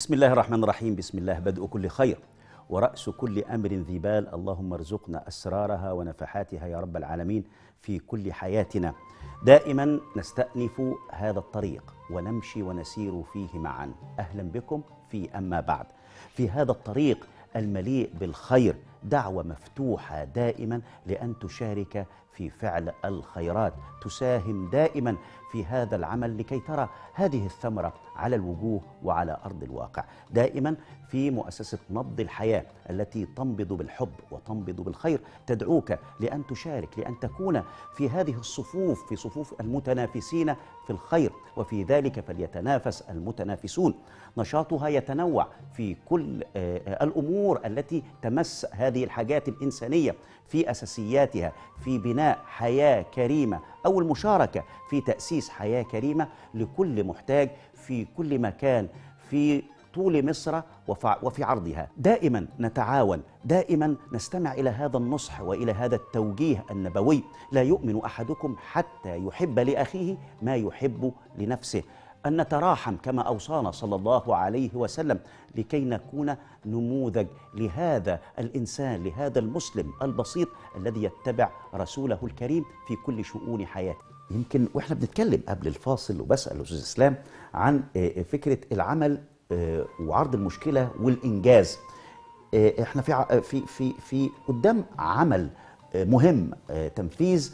بسم الله الرحمن الرحيم بسم الله بدء كل خير ورأس كل أمر ذي بال اللهم ارزقنا أسرارها ونفحاتها يا رب العالمين في كل حياتنا دائما نستأنف هذا الطريق ونمشي ونسير فيه معا أهلا بكم في أما بعد في هذا الطريق المليء بالخير دعوة مفتوحة دائما لأن تشارك في فعل الخيرات تساهم دائما في هذا العمل لكي ترى هذه الثمرة على الوجوه وعلى أرض الواقع دائما في مؤسسة نبض الحياة التي تنبض بالحب وتنبض بالخير تدعوك لأن تشارك لأن تكون في هذه الصفوف في صفوف المتنافسين في الخير وفي ذلك فليتنافس المتنافسون نشاطها يتنوع في كل آه، آه، الأمور التي تمس هذه الحاجات الإنسانية في أساسياتها في بناء حياة كريمة أو المشاركة في تأسيس حياة كريمة لكل محتاج في كل مكان في طول مصر وفي عرضها دائما نتعاون دائما نستمع إلى هذا النصح وإلى هذا التوجيه النبوي لا يؤمن أحدكم حتى يحب لأخيه ما يحب لنفسه أن نتراحم كما أوصانا صلى الله عليه وسلم لكي نكون نموذج لهذا الإنسان لهذا المسلم البسيط الذي يتبع رسوله الكريم في كل شؤون حياته يمكن وإحنا بنتكلم قبل الفاصل وبسأل الاستاذ إسلام عن آه، فكرة العمل آه، وعرض المشكله والانجاز آه، احنا في آه، في في في قدام عمل مهم تنفيذ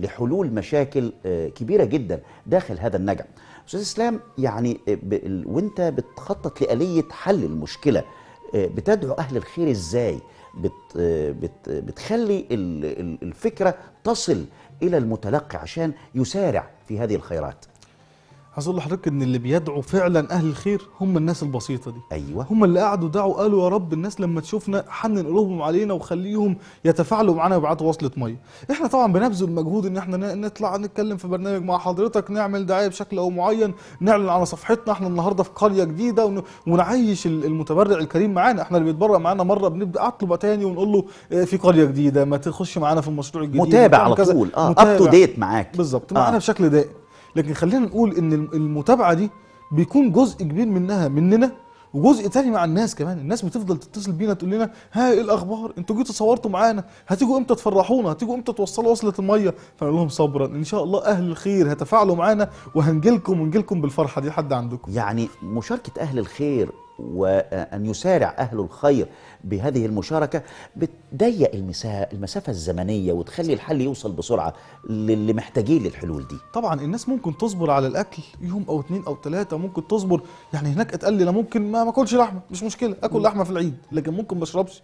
لحلول مشاكل كبيره جدا داخل هذا النجم استاذ اسلام يعني وانت بتخطط لاليه حل المشكله بتدعو اهل الخير ازاي بتخلي الفكره تصل الى المتلقي عشان يسارع في هذه الخيرات عايز اقول لحضرتك ان اللي بيدعوا فعلا اهل الخير هم الناس البسيطه دي ايوه هم اللي قعدوا دعوا قالوا يا رب الناس لما تشوفنا حنن قلوبهم علينا وخليهم يتفاعلوا معانا ويبعتوا وصله ميه احنا طبعا بنبذل مجهود ان احنا نطلع نتكلم في برنامج مع حضرتك نعمل دعايه بشكل او معين نعلن على صفحتنا احنا النهارده في قريه جديده ونعيش المتبرع الكريم معانا احنا اللي بيتبرع معانا مره بنبدا اطلبه تاني ونقول له آه، في قريه جديده ما تخش معانا في المشروع الجديد متابع على طول اه اب تو ديت معاك بالظبط معانا آه. بشكل دائم لكن خلينا نقول ان المتابعه دي بيكون جزء كبير منها مننا وجزء تاني مع الناس كمان الناس بتفضل تتصل بينا تقول لنا ها ايه الاخبار انتوا جيتوا صورتوا معانا هتيجوا امتى تفرحونا هتيجوا امتى توصلوا وصله الميه فنقول لهم صبرا ان شاء الله اهل الخير هتفاعلوا معانا وهنجيلكم ونجيلكم بالفرحه دي لحد عندكم يعني مشاركه اهل الخير وأن يسارع أهل الخير بهذه المشاركة بتضيق المسافة الزمنية وتخلي الحل يوصل بسرعة للي محتاجين للحلول دي طبعا الناس ممكن تصبر على الأكل يوم أو اتنين أو تلاتة ممكن تصبر يعني هناك أتقلي لا أنا ممكن ما أكلش لحمة مش مشكلة أكل لحمة في العيد لكن ممكن ما أشربش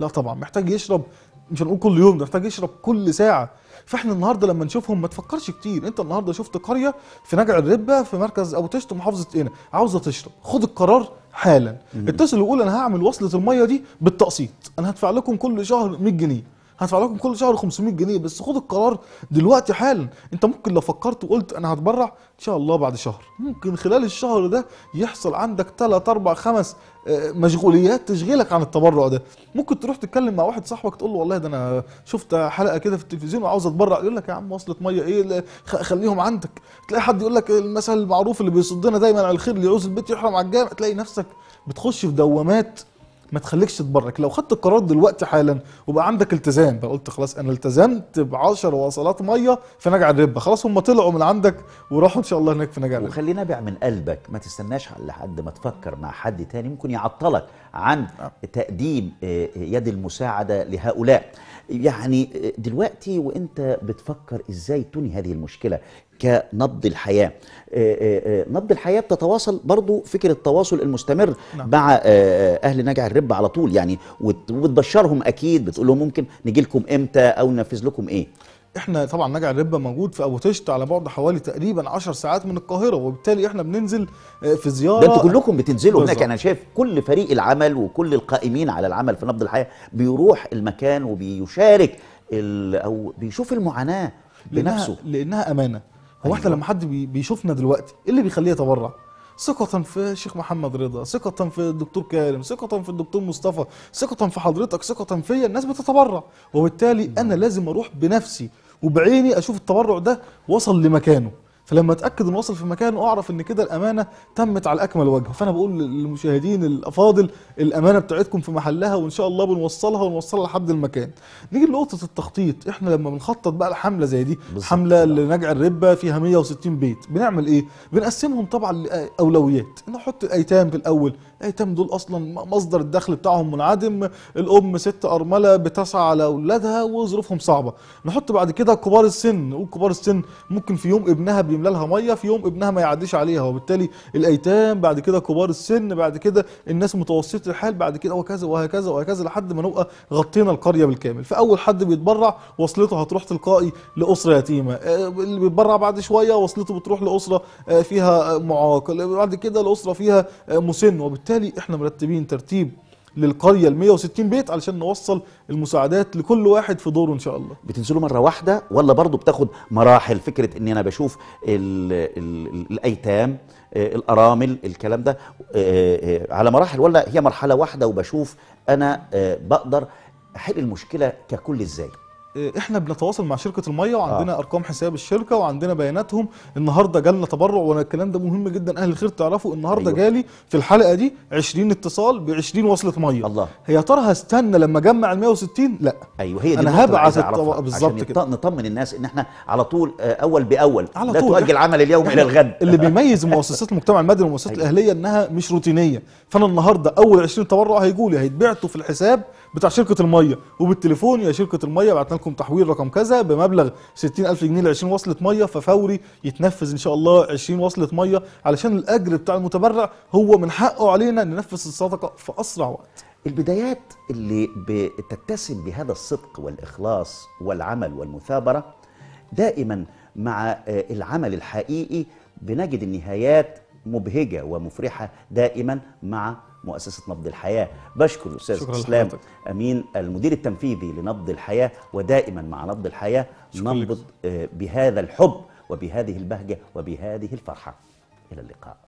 لا طبعا محتاج يشرب مش هنقول كل يوم ده محتاج يشرب كل ساعة فاحنا النهارده لما نشوفهم ما تفكرش كتير انت النهارده شفت قريه في نجع الربه في مركز ابو تشت محافظه قنا إيه؟ عاوزه تشرب خد القرار حالا اتصل وقول انا هعمل وصله الميه دي بالتقسيط انا هدفع لكم كل شهر 100 جنيه هدفع لكم كل شهر 500 جنيه بس خد القرار دلوقتي حالا انت ممكن لو فكرت وقلت انا هتبرع ان شاء الله بعد شهر ممكن خلال الشهر ده يحصل عندك 3 4 5 مشغوليات تشغلك عن التبرع ده ممكن تروح تتكلم مع واحد صاحبك تقول له والله ده انا شفت حلقه كده في التلفزيون وعاوز اتبرع يقول لك يا عم وصلت ميه ايه خليهم عندك تلاقي حد يقول لك المثل المعروف اللي بيصدنا دايما على الخير اللي يعوز البيت يحرم على الجامع تلاقي نفسك بتخش في دوامات ما تخليكش تبرك لو خدت القرار دلوقتي حالا وبقى عندك التزام بقى قلت خلاص انا التزمت ب 10 وصلات ميه في نجع الربه خلاص هم طلعوا من عندك وراحوا ان شاء الله هناك في نجع الربه وخلينا بيع من قلبك ما تستناش لحد ما تفكر مع حد تاني ممكن يعطلك عن نعم. تقديم آه، يد المساعده لهؤلاء يعني دلوقتي وانت بتفكر ازاي تنهي هذه المشكله كنبض الحياة آه، آه، آه، نبض الحياة بتتواصل برضو فكرة التواصل المستمر نعم. مع أهل نجع الرب على طول يعني وتبشرهم أكيد بتقول لهم ممكن نجي لكم إمتى أو ننفذ لكم إيه احنا طبعا نجع الربا موجود في ابو تشت على بعد حوالي تقريبا 10 ساعات من القاهره وبالتالي احنا بننزل آه، في زياره ده انتوا كلكم بتنزلوا هناك انا شايف كل فريق العمل وكل القائمين على العمل في نبض الحياه بيروح المكان وبيشارك او بيشوف المعاناه بنفسه لانها, لأنها امانه هو احنا أيوة. لما حد بيشوفنا دلوقتي ايه اللي بيخليه يتبرع؟ ثقة في الشيخ محمد رضا ثقة في الدكتور كارم ثقة في الدكتور مصطفى ثقة في حضرتك ثقة فيا الناس بتتبرع وبالتالي أنا نعم. لازم أروح بنفسي وبعيني أشوف التبرع ده وصل لمكانه فلما اتاكد ان وصل في مكانه اعرف ان كده الامانه تمت على اكمل وجه فانا بقول للمشاهدين الافاضل الامانه بتاعتكم في محلها وان شاء الله بنوصلها ونوصلها لحد المكان نيجي لنقطه التخطيط احنا لما بنخطط بقى لحمله زي دي حمله لنجع الربه فيها 160 بيت بنعمل ايه بنقسمهم طبعا لاولويات نحط الايتام في الاول الايتام دول اصلا مصدر الدخل بتاعهم منعدم الام ست ارمله بتسعى على اولادها وظروفهم صعبه نحط بعد كده كبار السن نقول كبار السن ممكن في يوم ابنها بيملى لها ميه في يوم ابنها ما يعديش عليها وبالتالي الايتام بعد كده كبار السن بعد كده الناس متوسطه الحال بعد كده وكذا وهكذا وهكذا لحد ما نبقى غطينا القريه بالكامل فاول حد بيتبرع وصلته هتروح تلقائي لاسره يتيمه آه، اللي بيتبرع بعد شويه وصلته بتروح لاسره آه، فيها معاق بعد كده لاسره فيها آه، مسن وبالتالي وبالتالي احنا مرتبين ترتيب للقريه ال 160 بيت علشان نوصل المساعدات لكل واحد في دوره ان شاء الله بتنزلوا مره واحده ولا برضه بتاخد مراحل فكره ان انا بشوف الـ الـ الايتام آه، الارامل الكلام ده آه، آه، على مراحل ولا هي مرحله واحده وبشوف انا بقدر احل المشكله ككل ازاي آه، احنا بنتواصل مع شركه الميه وعندنا آه. ارقام حساب الشركه وعندنا بياناتهم النهارده جالنا تبرع وانا الكلام ده مهم جدا اهل الخير تعرفوا النهارده أيوه. جالي في الحلقه دي 20 اتصال ب 20 وصله ميه الله هي ترى هستنى لما اجمع ال 160 لا ايوه هي دي انا هبعت بالظبط كده نطمن الناس ان احنا على طول آه، اول باول على لا طول تؤجل عمل اليوم الى الغد اللي بيميز مؤسسات المجتمع المدني والمؤسسات أيوه. الاهليه انها مش روتينيه فانا النهارده اول 20 تبرع هيجوا لي هيتبعتوا في الحساب بتاع شركه الميه وبالتليفون يا شركه الميه بعتنا لكم تحويل رقم كذا بمبلغ 60000 جنيه ل 20 وصله ميه ففوري يتنفذ ان شاء الله 20 وصله ميه علشان الاجر بتاع المتبرع هو من حقه علينا ننفذ الصدقه في اسرع وقت البدايات اللي بتتسم بهذا الصدق والاخلاص والعمل والمثابره دائما مع آه، العمل الحقيقي بنجد النهايات مبهجه ومفرحه دائما مع مؤسسه نبض الحياه بشكر الاستاذ اسلام امين المدير التنفيذي لنبض الحياه ودائما مع نبض الحياه ننبض آه، بهذا الحب وبهذه البهجه وبهذه الفرحه الى اللقاء